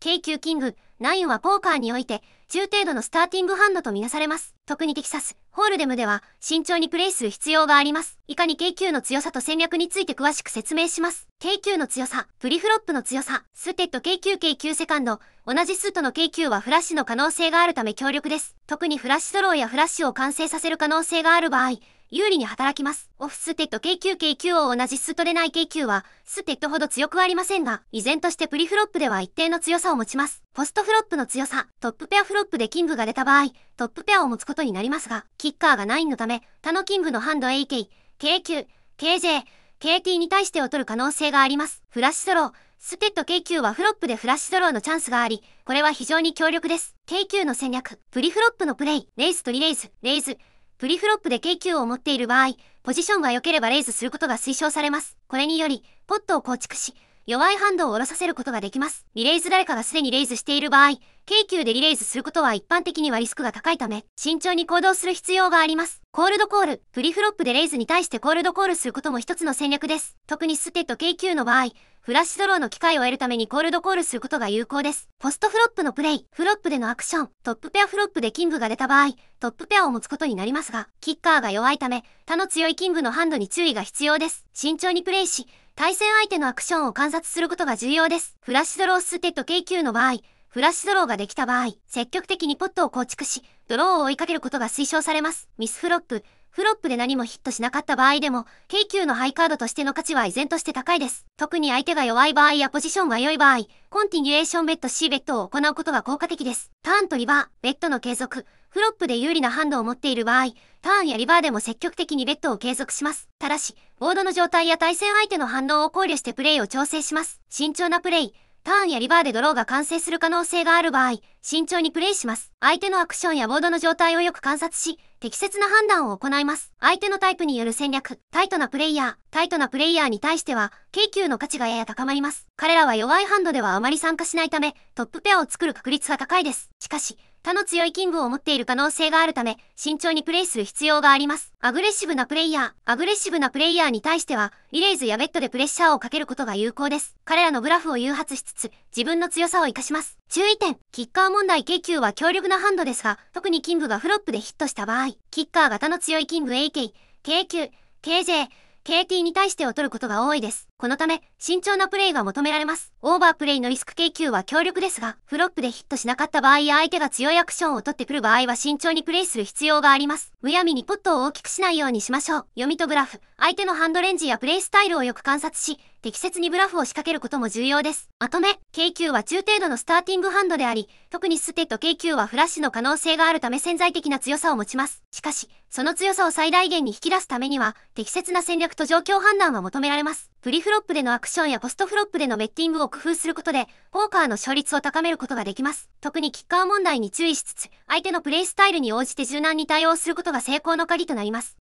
K q キング、ナインはポーカーにおいて、中程度のスターティングハンドとみなされます。特にテキサス、ホールデムでは、慎重にプレイする必要があります。いかに K q の強さと戦略について詳しく説明します。K q の強さ、プリフロップの強さ、ステッド K q K q セカンド、同じスートの K q はフラッシュの可能性があるため強力です。特にフラッシュドローやフラッシュを完成させる可能性がある場合、有利に働きます。オフステッド KQKQ を同じストレない KQ は、ステッドほど強くはありませんが、依然としてプリフロップでは一定の強さを持ちます。ポストフロップの強さ、トップペアフロップでキングが出た場合、トップペアを持つことになりますが、キッカーが9のため、他のキングのハンド AK、KQ、KJ、KT に対してを取る可能性があります。フラッシュドロー、ステッド KQ はフロップでフラッシュドローのチャンスがあり、これは非常に強力です。KQ の戦略、プリフロップのプレイ、レイスとリレイズ、レイズ、プリフロップで KQ を持っている場合、ポジションが良ければレイズすることが推奨されます。これにより、ポットを構築し、弱いハンドを下ろさせることができます。リレイズ誰かがすでにレイズしている場合、京急でリレースすることは一般的にはリスクが高いため、慎重に行動する必要があります。コールドコール、プリフロップでレイズに対してコールドコールすることも一つの戦略です。特にステッド KQ の場合、フラッシュドローの機会を得るためにコールドコールすることが有効です。ポストフロップのプレイ、フロップでのアクション、トップペアフロップでキングが出た場合、トップペアを持つことになりますが、キッカーが弱いため、他の強いキングのハンドに注意が必要です。慎重にプレイし、対戦相手のアクションを観察することが重要です。フラッシュドローステッド KQ の場合、フラッシュドローができた場合、積極的にポットを構築し、ドローを追いかけることが推奨されます。ミスフロップ、フロップで何もヒットしなかった場合でも、K 級のハイカードとしての価値は依然として高いです。特に相手が弱い場合やポジションが良い場合、コンティニュエーションベッド C ベッドを行うことが効果的です。ターンとリバー、ベッドの継続、フロップで有利なハンドを持っている場合、ターンやリバーでも積極的にベッドを継続します。ただし、ボードの状態や対戦相手の反応を考慮してプレイを調整します。慎重なプレイ、ターンやリバーでドローが完成する可能性がある場合、慎重にプレイします。相手のアクションやボードの状態をよく観察し、適切な判断を行います。相手のタイプによる戦略、タイトなプレイヤー、タイトなプレイヤーに対しては、k 級の価値がやや高まります。彼らは弱いハンドではあまり参加しないため、トップペアを作る確率が高いです。しかし、他の強いキングを持っている可能性があるため、慎重にプレイする必要があります。アグレッシブなプレイヤー、アグレッシブなプレイヤーに対しては、イレイズやベッドでプレッシャーをかけることが有効です。彼らのブラフを誘発しつつ、自分の強さを活かします。注意点、キッカー問題 K q は強力なハンドですが、特にキングがフロップでヒットした場合、キッカー型の強いキング AK、K q KJ、KT に対してを取ることが多いです。このため、慎重なプレイが求められます。オーバープレイのリスク k 究は強力ですが、フロップでヒットしなかった場合や相手が強いアクションを取ってくる場合は慎重にプレイする必要があります。むやみにポットを大きくしないようにしましょう。読みとグラフ、相手のハンドレンジやプレイスタイルをよく観察し、適切にブラフを仕掛けることも重要です。まとめ、K9 は中程度のスターティングハンドであり、特にステッド K9 はフラッシュの可能性があるため潜在的な強さを持ちます。しかし、その強さを最大限に引き出すためには、適切な戦略と状況判断は求められます。プリフフロップでのアクションやポストフロップでのベッティングを工夫することで、ポーカーの勝率を高めることができます。特にキッカー問題に注意しつつ、相手のプレイスタイルに応じて柔軟に対応することが成功の鍵となります。